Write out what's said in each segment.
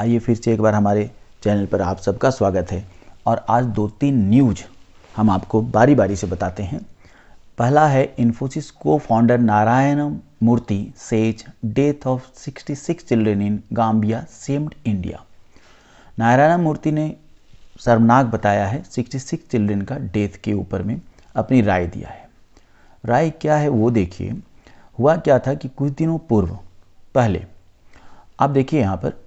आइए फिर से एक बार हमारे चैनल पर आप सबका स्वागत है और आज दो तीन न्यूज हम आपको बारी बारी से बताते हैं पहला है इन्फोसिस को founder Narayana Murthy says death of 66 children in Gambia shamed India Narayana Murthy ने शर्मनाक बताया है 66 चिल्ड्रेन का डेथ के ऊपर में अपनी राय दिया है राय क्या है वो देखिए हुआ क्या था कि कुछ दिनों पूर्व पहले आप देखिए यहाँ पर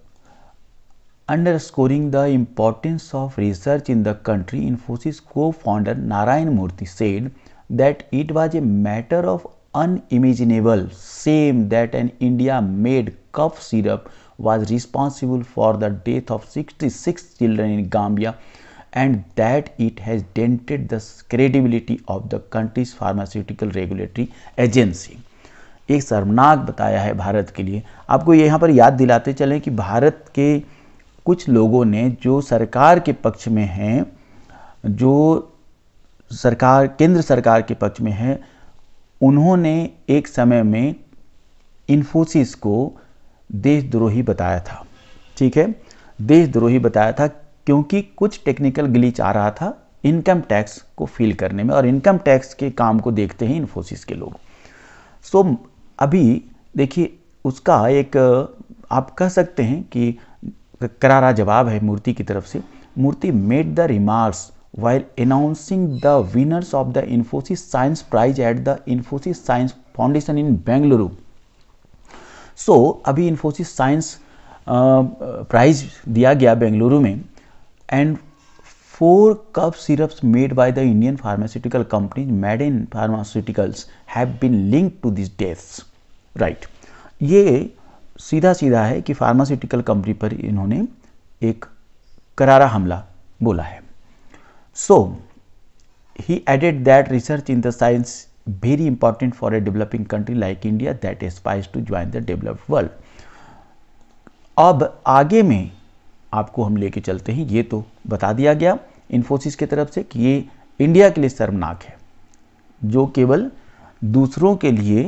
Underscoring the importance of research in the country, Infosys co-founder Narayan Murthy said that it was a matter of unimaginable shame that an India-made cough syrup was responsible for the death of 66 children in Gambia and that it has dented the credibility of the country's pharmaceutical regulatory agency. एक शर्मनाक बताया है भारत के लिए आपको यहाँ पर याद दिलाते चलें कि भारत के कुछ लोगों ने जो सरकार के पक्ष में हैं जो सरकार केंद्र सरकार के पक्ष में है उन्होंने एक समय में इन्फोसिस को देशद्रोही बताया था ठीक है देशद्रोही बताया था क्योंकि कुछ टेक्निकल ग्लिच आ रहा था इनकम टैक्स को फील करने में और इनकम टैक्स के काम को देखते ही इन्फोसिस के लोग सो अभी देखिए उसका एक आप कह सकते हैं कि करारा जवाब है मूर्ति की तरफ से Murthy made the remarks while announcing the winners of the Infosys Science Prize at the Infosys Science Foundation in Bengaluru so अभी इन्फोसिस साइंस प्राइज दिया गया बेंगलुरु में and four cough syrups made by the Indian pharmaceutical company Maiden pharmaceuticals have been link to this deaths right ये सीधा सीधा है कि pharmaceutical company पर इन्होंने एक करारा हमला बोला है so he added that research in the science very important for a developing country like India that aspires to join the developed world अब आगे में आपको हम लेके चलते हैं ये तो बता दिया गया इन्फोसिस की तरफ से कि ये इंडिया के लिए शर्मनाक है जो केवल दूसरों के लिए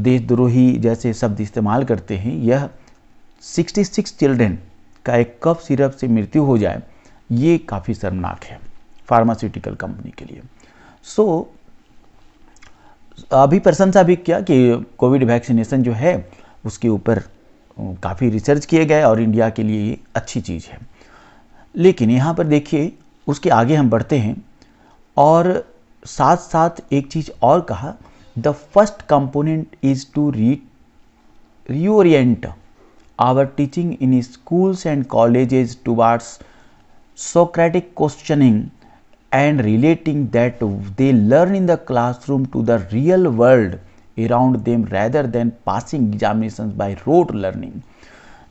देशद्रोही जैसे शब्द इस्तेमाल करते हैं यह 66 चिल्ड्रेन का एक कफ सिरप से मृत्यु हो जाए ये काफ़ी शर्मनाक है फार्मास्यूटिकल कंपनी के लिए सो so, अभी प्रशंसा भी किया कि कोविड वैक्सीनेशन जो है उसके ऊपर काफ़ी रिसर्च किए गए और इंडिया के लिए ये अच्छी चीज़ है लेकिन यहाँ पर देखिए उसके आगे हम बढ़ते हैं और साथ साथ एक चीज़ और कहा the first component is to re reorient our teaching in schools and colleges towards Socratic questioning and relating that they learn in the classroom to the real world around them rather than passing examinations by rote learning.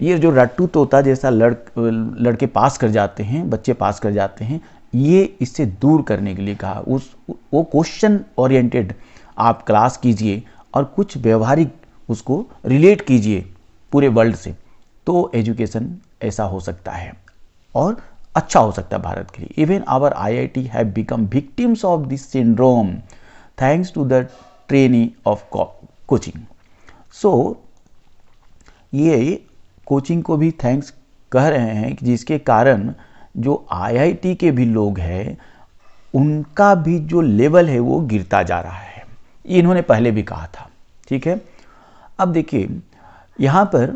ये जो रट्टू तोता जैसा लड़क लड़के पास कर जाते हैं बच्चे पास कर जाते हैं ये इससे दूर करने के लिए कहा उस वो क्वेश्चन ओरिएंटेड आप क्लास कीजिए और कुछ व्यवहारिक उसको रिलेट कीजिए पूरे वर्ल्ड से तो एजुकेशन ऐसा हो सकता है और अच्छा हो सकता है भारत के लिए even our IIT have become victims of this syndrome thanks to the training of coaching so ये कोचिंग को भी थैंक्स कह रहे हैं कि जिसके कारण जो आईआईटी के भी लोग हैं उनका भी जो लेवल है वो गिरता जा रहा है ये इन्होंने पहले भी कहा था ठीक है अब देखिए यहाँ पर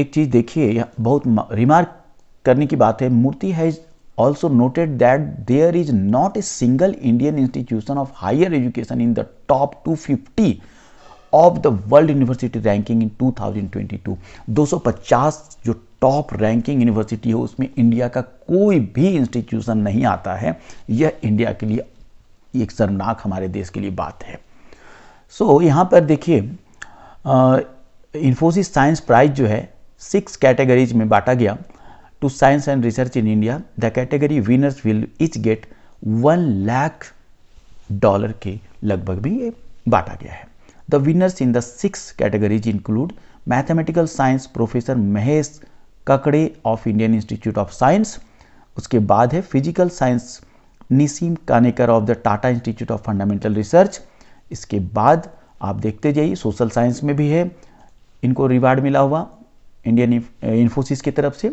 एक चीज देखिए बहुत रिमार्क करने की बात है Murthy has also noted that there is not a single Indian institution of higher education in the top two fifty of the world university ranking in 2022 250 जो टॉप रैंकिंग यूनिवर्सिटी है उसमें इंडिया का कोई भी इंस्टीट्यूशन नहीं आता है यह इंडिया के लिए एक शर्मनाक हमारे देश के लिए बात है सो so, यहाँ पर देखिए इन्फोसिस साइंस प्राइज जो है सिक्स कैटेगरीज में बांटा गया to science and research in India the category winners will each get one lakh dollar के लगभग भी ये बांटा गया है the winners in the six categories include mathematical science professor Mahesh Kakde of Indian Institute of Science उसके बाद है physical science Nissim Kanekar of the Tata Institute of Fundamental Research इसके बाद आप देखते जाइए सोशल साइंस में भी है इनको रिवार्ड मिला हुआ इंडियन इन्फोसिस की तरफ से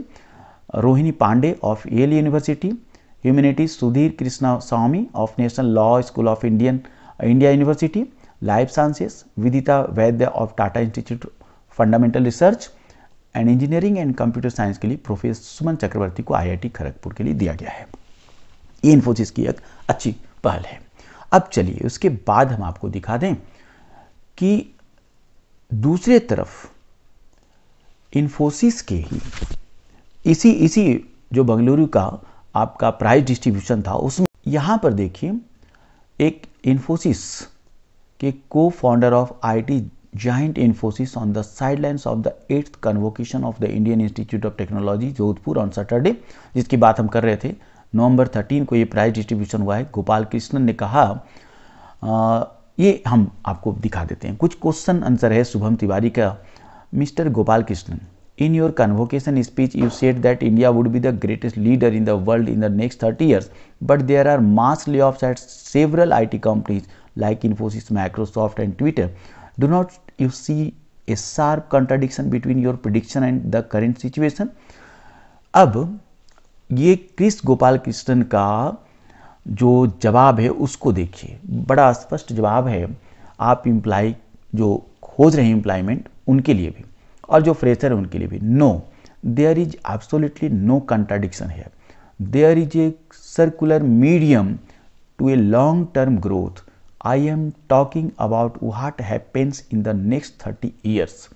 Rohini Pande of Yale University humanities Sudhir Krishnaswamy of National Law School of Indian India University life sciences Vidita Vaidya of Tata Institute Fundamental Research and engineering and computer science के लिए प्रोफेसर सुमन चक्रवर्ती को आईआईटी खड़गपुर के लिए दिया गया है ये इन्फोसिस की एक अच्छी पहल है अब चलिए उसके बाद हम आपको दिखा दें कि दूसरे तरफ इन्फोसिस के ही इसी इसी जो बंगलुरु का आपका प्राइस डिस्ट्रीब्यूशन था उसमें यहाँ पर देखिए एक इन्फोसिस के co founder of IT joint Infosys on the sidelines of the eighth convocation of the Indian Institute of Technology Jodhpur on Saturday जिसकी बात हम कर रहे थे नवंबर 13 को ये प्राइस डिस्ट्रीब्यूशन हुआ है गोपाल कृष्णन ने कहा आ, ये हम आपको दिखा देते हैं कुछ क्वेश्चन आंसर है शुभम तिवारी का mister Gopalakrishnan in your convocation speech you said that India would be the greatest leader in the world in the next thirty years but there are mass layoff at several I T companies like Infosys Microsoft and Twitter do not you see a sharp contradiction between your prediction and the current situation अब ये Chris Gopal Krishnan का जो जवाब है उसको देखिए बड़ा स्पष्ट जवाब है आप इम्प्लाई जो खोज रहे हैं इम्प्लायमेंट उनके लिए भी और जो फ्रेशर है उनके लिए भी no there is absolutely no contradiction है there is a circular medium to a long term growth I am talking about what happens in the next thirty years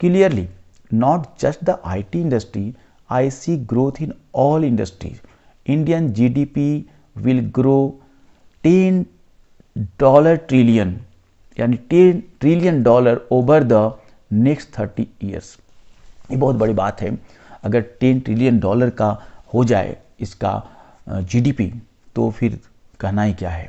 clearly not just the I T industry I see growth in all industries. Indian GDP will grow 10 dollar trillion यानी 10 trillion dollar over the next 30 years ये बहुत बड़ी बात है अगर 10 trillion dollar का हो जाए इसका जीडीपी तो फिर कहना ही क्या है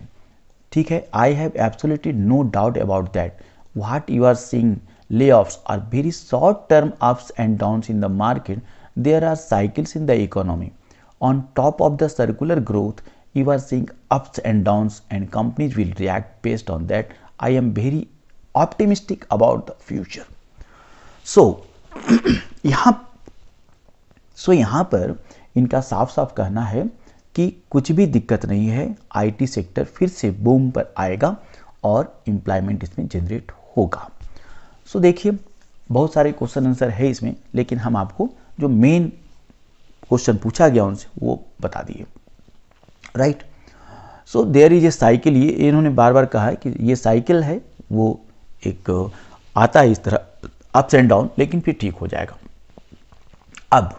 ठीक है I have absolutely no doubt about that what you are seeing layoffs are very short term ups and downs in the market there are cycles in the economy on top of the circular growth you are seeing ups and downs and companies will react based on that i am very optimistic about the future so यहाँ सो so यहाँ पर इनका साफ साफ कहना है कि कुछ भी दिक्कत नहीं है आईटी सेक्टर फिर से बूम पर आएगा और एम्प्लॉयमेंट इसमें जनरेट होगा सो so देखिए बहुत सारे क्वेश्चन आंसर है इसमें लेकिन हम आपको जो मेन क्वेश्चन पूछा गया उनसे वो बता दिए right so there is a cycle ये इन्होंने बार बार कहा है कि ये साइकिल है वो एक आता है इस तरह अप्स एंड डाउन लेकिन फिर ठीक हो जाएगा अब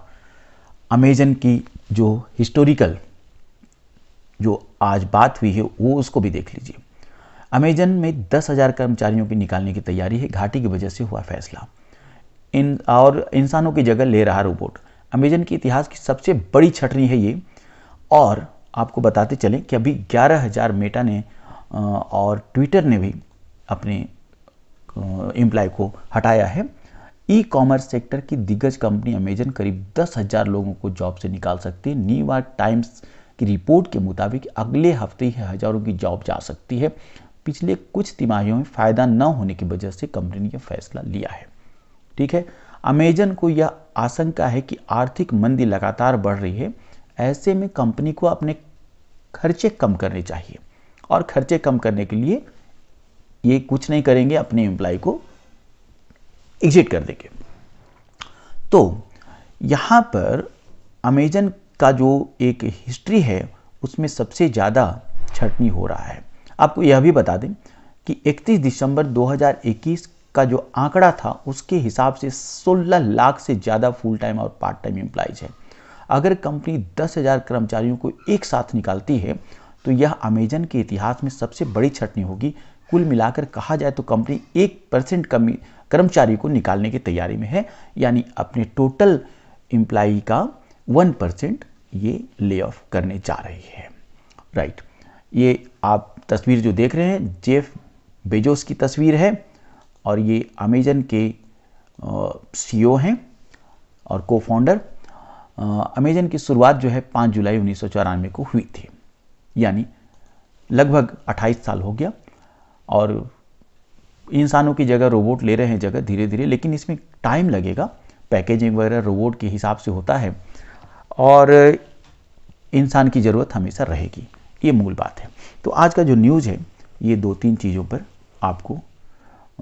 अमेजन की जो हिस्टोरिकल जो आज बात हुई है वो उसको भी देख लीजिए अमेजन में दस हज़ार कर्मचारियों की निकालने की तैयारी है घाटी की वजह से हुआ फैसला इन और इंसानों की जगह ले रहा रोबोट अमेजन के इतिहास की सबसे बड़ी छटनी है ये और आपको बताते चलें कि अभी ग्यारह हज़ार मेटा ने और ट्विटर ने भी अपने एम्प्लाई को हटाया है ई कॉमर्स सेक्टर की दिग्गज कंपनी अमेजन करीब दस हज़ार लोगों को जॉब से निकाल सकती है न्यूयॉर्क टाइम्स की रिपोर्ट के मुताबिक अगले हफ्ते ही हज़ारों की जॉब जा सकती है पिछले कुछ तिमाहियों में फ़ायदा न होने की वजह से कंपनी ने यह फैसला लिया है ठीक है अमेजन को यह आशंका है कि आर्थिक मंदी लगातार बढ़ रही है ऐसे में कंपनी को अपने खर्चे कम करने चाहिए और खर्चे कम करने के लिए ये कुछ नहीं करेंगे अपने एम्प्लॉय को एग्जिट कर देंगे तो यहां पर अमेजन का जो एक हिस्ट्री है उसमें सबसे ज़्यादा छटनी हो रहा है आपको यह भी बता दें कि 31 दिसंबर 2021 का जो आंकड़ा था उसके हिसाब से 16 लाख से ज़्यादा फुल टाइम और पार्ट टाइम एम्प्लाइज है अगर कंपनी दस हज़ार कर्मचारियों को एक साथ निकालती है तो यह अमेजन के इतिहास में सबसे बड़ी छटनी होगी कुल मिलाकर कहा जाए तो कंपनी एक परसेंट कमी कर्मचारी को निकालने की तैयारी में है यानी अपने टोटल एम्प्लाई का वन परसेंट ये ले ऑफ करने जा रही है राइट ये आप तस्वीर जो देख रहे हैं जेफ बेजोस की तस्वीर है और ये अमेजन के सी e हैं और को फाउंडर अमेजन की शुरुआत जो है 5 जुलाई उन्नीस को हुई थी यानी लगभग 28 साल हो गया और इंसानों की जगह रोबोट ले रहे हैं जगह धीरे धीरे लेकिन इसमें टाइम लगेगा पैकेजिंग वगैरह रोबोट के हिसाब से होता है और इंसान की ज़रूरत हमेशा रहेगी ये मूल बात है तो आज का जो न्यूज़ है ये दो तीन चीज़ों पर आपको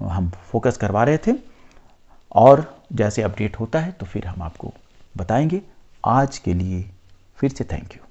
हम फोकस करवा रहे थे और जैसे अपडेट होता है तो फिर हम आपको बताएंगे आज के लिए फिर से थैंक यू